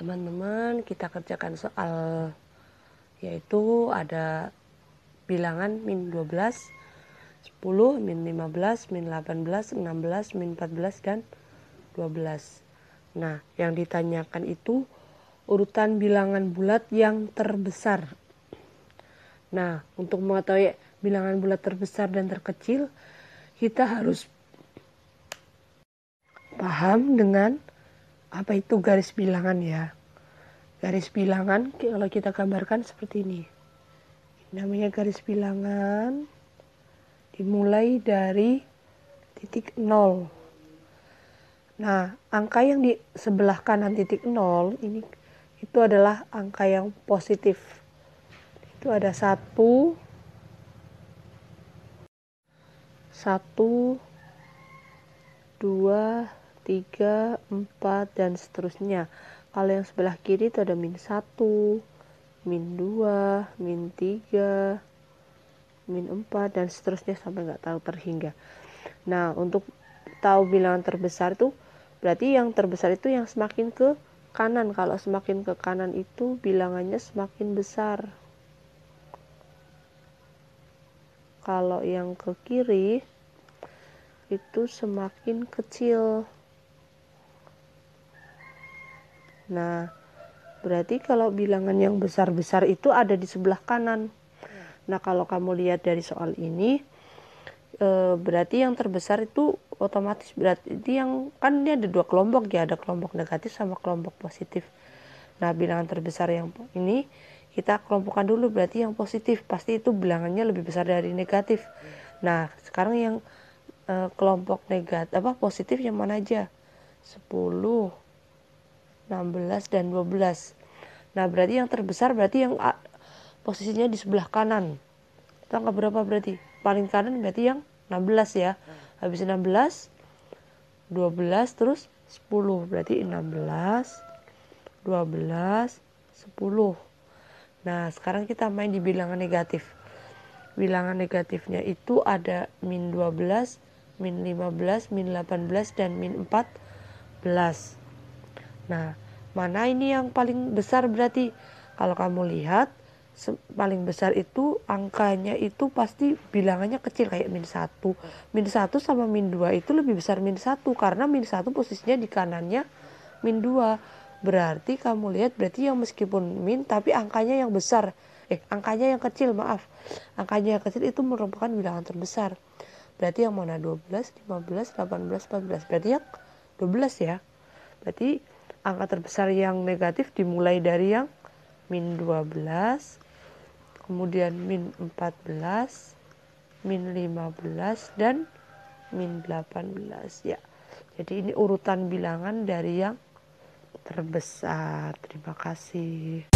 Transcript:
teman-teman kita kerjakan soal yaitu ada bilangan min 12 10 min 15 min 18 16 min 14 dan 12 nah yang ditanyakan itu urutan bilangan bulat yang terbesar nah untuk mengetahui bilangan bulat terbesar dan terkecil kita harus paham dengan apa itu garis bilangan ya garis bilangan kalau kita gambarkan seperti ini namanya garis bilangan dimulai dari titik nol. nah angka yang di sebelah kanan titik nol ini itu adalah angka yang positif itu ada satu satu dua 3, 4, dan seterusnya. Kalau yang sebelah kiri itu ada min 1, min 2, min 3, min 4, dan seterusnya sampai nggak tahu terhingga. Nah, untuk tahu bilangan terbesar itu, berarti yang terbesar itu yang semakin ke kanan. Kalau semakin ke kanan itu bilangannya semakin besar. Kalau yang ke kiri itu semakin kecil. Nah, berarti kalau bilangan yang besar-besar itu ada di sebelah kanan. Nah, kalau kamu lihat dari soal ini, e, berarti yang terbesar itu otomatis berarti yang kan ini ada dua kelompok ya, ada kelompok negatif sama kelompok positif. Nah, bilangan terbesar yang ini kita kelompokkan dulu berarti yang positif pasti itu bilangannya lebih besar dari negatif. Nah, sekarang yang e, kelompok negatif apa positif yang mana aja? 10 16 dan 12 nah berarti yang terbesar berarti yang A, posisinya di sebelah kanan itu angka berapa berarti paling kanan berarti yang 16 ya habis 16 12 terus 10 berarti 16 12 10 nah sekarang kita main di bilangan negatif bilangan negatifnya itu ada min 12 min 15 min 18 dan min 14 Nah, mana ini yang paling besar berarti? Kalau kamu lihat paling besar itu angkanya itu pasti bilangannya kecil kayak min 1 min 1 sama min 2 itu lebih besar min 1 karena min 1 posisinya di kanannya min 2 berarti kamu lihat berarti yang meskipun min tapi angkanya yang besar eh angkanya yang kecil maaf angkanya yang kecil itu merupakan bilangan terbesar berarti yang mana 12 15 18 14 berarti yang 12 ya berarti angka terbesar yang negatif dimulai dari yang min 12 kemudian min 14 min 15 dan min 18 ya jadi ini urutan bilangan dari yang terbesar terima kasih